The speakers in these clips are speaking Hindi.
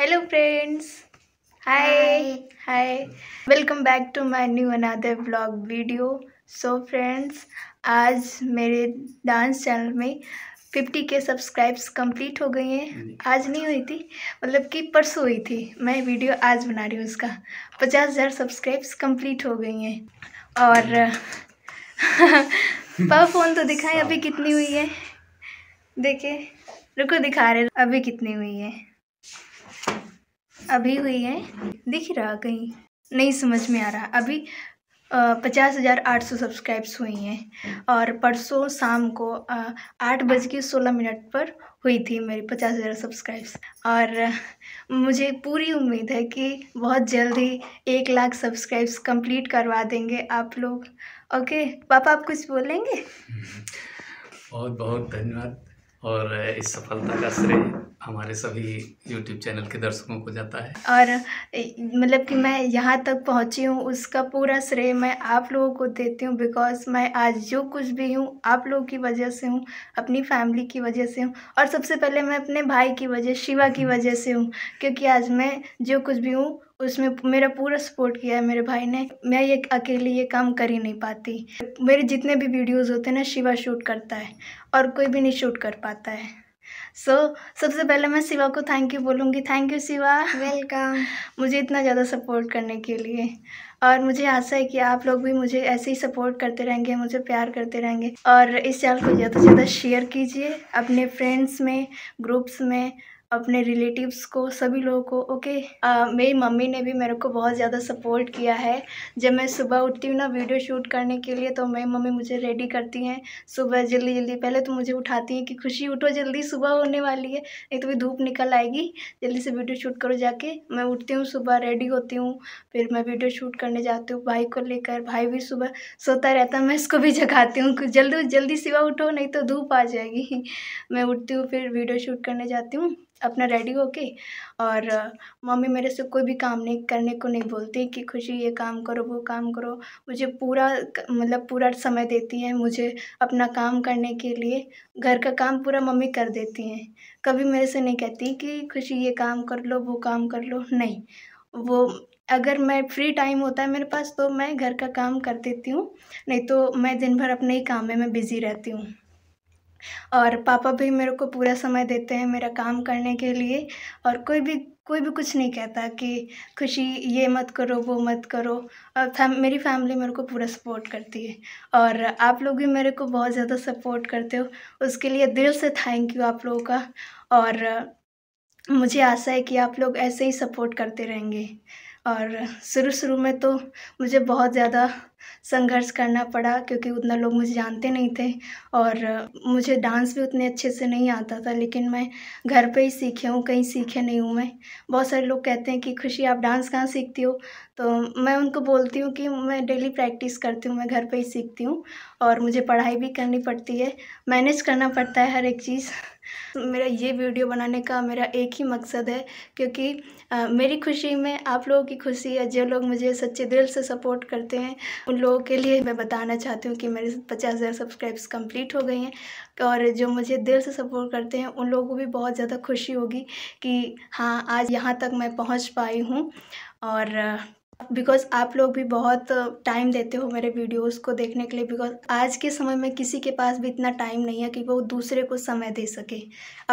Hello friends hi hi welcome back to my new another blog video so friends आज मेरे डांस चैनल में 50 के सब्सक्राइब्स कंप्लीट हो गई हैं आज नहीं हुई थी मतलब कि परसों हुई थी मैं वीडियो आज बना रही हूँ उसका पचास हज़ार सब्सक्राइब्स कंप्लीट हो गई हैं और पा फ़ोन तो दिखाएं अभी कितनी हुई है देखिए रुको दिखा रहे अभी कितनी हुई है अभी हुई है दिख रहा कहीं नहीं समझ में आ रहा अभी पचास हज़ार आठ सौ सब्सक्राइब्स हुई हैं और परसों शाम को आठ बज के सोलह मिनट पर हुई थी मेरी पचास हज़ार सब्सक्राइब्स और मुझे पूरी उम्मीद है कि बहुत जल्दी एक लाख सब्सक्राइब्स कंप्लीट करवा देंगे आप लोग ओके पापा आप कुछ बोलेंगे बहुत बहुत धन्यवाद और इस सफलता का श्रेय हमारे सभी YouTube चैनल के दर्शकों को जाता है और मतलब कि मैं यहाँ तक पहुँची हूँ उसका पूरा श्रेय मैं आप लोगों को देती हूँ बिकॉज मैं आज जो कुछ भी हूँ आप लोगों की वजह से हूँ अपनी फैमिली की वजह से हूँ और सबसे पहले मैं अपने भाई की वजह शिवा की हम्म। वजह से हूँ क्योंकि आज मैं जो कुछ भी हूँ उसमें मेरा पूरा सपोर्ट किया है मेरे भाई ने मैं ये अकेले ये काम कर ही नहीं पाती मेरे जितने भी वीडियोस होते हैं ना शिवा शूट करता है और कोई भी नहीं शूट कर पाता है सो so, सबसे पहले मैं शिवा को थैंक यू बोलूँगी थैंक यू शिवा वेलकम मुझे इतना ज़्यादा सपोर्ट करने के लिए और मुझे आशा है कि आप लोग भी मुझे ऐसे ही सपोर्ट करते रहेंगे मुझे प्यार करते रहेंगे और इस चैनल को ज़्यादा से ज़्यादा शेयर कीजिए अपने फ्रेंड्स में ग्रुप्स में अपने रिलेटिव्स को सभी लोगों को ओके आ, मेरी मम्मी ने भी मेरे को बहुत ज़्यादा सपोर्ट किया है जब मैं सुबह उठती हूँ ना वीडियो शूट करने के लिए तो मेरी मम्मी मुझे रेडी करती हैं सुबह जल्दी जल्दी पहले तो मुझे उठाती हैं कि खुशी उठो जल्दी सुबह होने वाली है नहीं तो भी धूप निकल आएगी जल्दी से वीडियो शूट करो जाके मैं उठती हूँ सुबह रेडी होती हूँ फिर मैं वीडियो शूट करने जाती हूँ भाई को लेकर भाई भी सुबह सोता रहता है मैं इसको भी जगाती हूँ जल्दी जल्दी सुबह उठो नहीं तो धूप आ जाएगी मैं उठती हूँ फिर वीडियो शूट करने जाती हूँ अपना रेडी होके और मम्मी मेरे से कोई भी काम नहीं करने को नहीं बोलती कि खुशी ये काम करो वो काम करो मुझे पूरा मतलब पूरा समय देती हैं मुझे अपना काम करने के लिए घर का काम पूरा मम्मी कर देती हैं कभी मेरे से नहीं कहती कि खुशी ये काम कर लो वो काम कर लो नहीं वो अगर मैं फ्री टाइम होता है मेरे पास तो मैं घर का काम कर देती हूँ नहीं तो मैं दिन भर अपने ही काम में मैं बिज़ी रहती हूँ और पापा भी मेरे को पूरा समय देते हैं मेरा काम करने के लिए और कोई भी कोई भी कुछ नहीं कहता कि खुशी ये मत करो वो मत करो और फैम मेरी फैमिली मेरे को पूरा सपोर्ट करती है और आप लोग भी मेरे को बहुत ज़्यादा सपोर्ट करते हो उसके लिए दिल से थैंक यू आप लोगों का और मुझे आशा है कि आप लोग ऐसे ही सपोर्ट करते रहेंगे और शुरू शुरू में तो मुझे बहुत ज़्यादा संघर्ष करना पड़ा क्योंकि उतना लोग मुझे जानते नहीं थे और मुझे डांस भी उतने अच्छे से नहीं आता था लेकिन मैं घर पे ही सीखे हूँ कहीं सीखे नहीं हूँ मैं बहुत सारे लोग कहते हैं कि खुशी आप डांस कहाँ सीखती हो तो मैं उनको बोलती हूँ कि मैं डेली प्रैक्टिस करती हूँ मैं घर पे ही सीखती हूँ और मुझे पढ़ाई भी करनी पड़ती है मैनेज करना पड़ता है हर एक चीज़ मेरा ये वीडियो बनाने का मेरा एक ही मकसद है क्योंकि आ, मेरी खुशी में आप लोगों की खुशी है जो लोग मुझे सच्चे दिल से सपोर्ट करते हैं उन लोगों के लिए मैं बताना चाहती हूँ कि मेरे पचास हज़ार सब्सक्राइब्स कंप्लीट हो गई हैं और जो मुझे दिल से सपोर्ट करते हैं उन लोगों को भी बहुत ज़्यादा खुशी होगी कि हाँ आज यहाँ तक मैं पहुँच पाई हूँ और बिकॉज आप लोग भी बहुत टाइम देते हो मेरे वीडियोस को देखने के लिए बिकॉज आज के समय में किसी के पास भी इतना टाइम नहीं है कि वो दूसरे को समय दे सके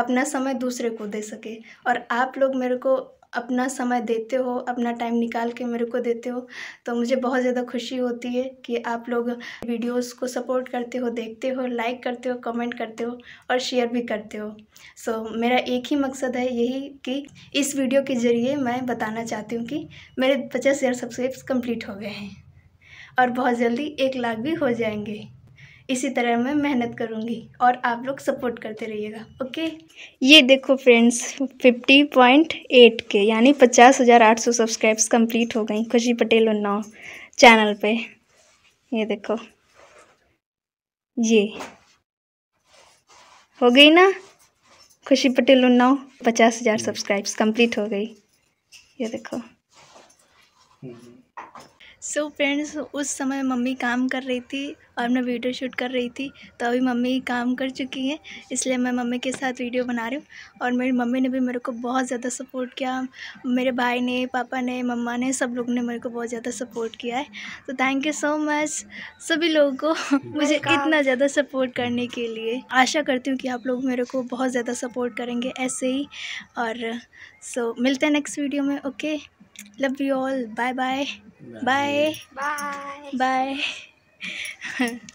अपना समय दूसरे को दे सके और आप लोग मेरे को अपना समय देते हो अपना टाइम निकाल के मेरे को देते हो तो मुझे बहुत ज़्यादा खुशी होती है कि आप लोग वीडियोस को सपोर्ट करते हो देखते हो लाइक करते हो कमेंट करते हो और शेयर भी करते हो सो so, मेरा एक ही मकसद है यही कि इस वीडियो के ज़रिए मैं बताना चाहती हूँ कि मेरे पचास हज़ार सब्सक्राइब्स कम्प्लीट हो गए हैं और बहुत जल्दी एक लाख भी हो जाएंगे इसी तरह मैं मेहनत करूँगी और आप लोग सपोर्ट करते रहिएगा ओके ये देखो फ्रेंड्स फिफ्टी पॉइंट एट के यानी पचास हज़ार आठ सौ सब्सक्राइब्स कंप्लीट हो गई खुशी पटेल उन्नाव चैनल पे ये देखो ये हो गई ना खुशी पटेल उन्नाव पचास हज़ार सब्सक्राइब्स हम्म। कंप्लीट हो गई ये देखो हम्म। सो so फ्रेंड्स उस समय मम्मी काम कर रही थी और मैं वीडियो शूट कर रही थी तो अभी मम्मी काम कर चुकी हैं इसलिए मैं मम्मी के साथ वीडियो बना रही हूँ और मेरी मम्मी ने भी मेरे को बहुत ज़्यादा सपोर्ट किया मेरे भाई ने पापा ने मम्मा ने सब लोग ने मेरे को बहुत ज़्यादा सपोर्ट किया है तो थैंक यू सो मच सभी लोगों को मुझे इतना ज़्यादा सपोर्ट करने के लिए आशा करती हूँ कि आप लोग मेरे को बहुत ज़्यादा सपोर्ट करेंगे ऐसे ही और सो so, मिलते हैं नेक्स्ट वीडियो में okay love you all bye bye Bye. Bye. Bye.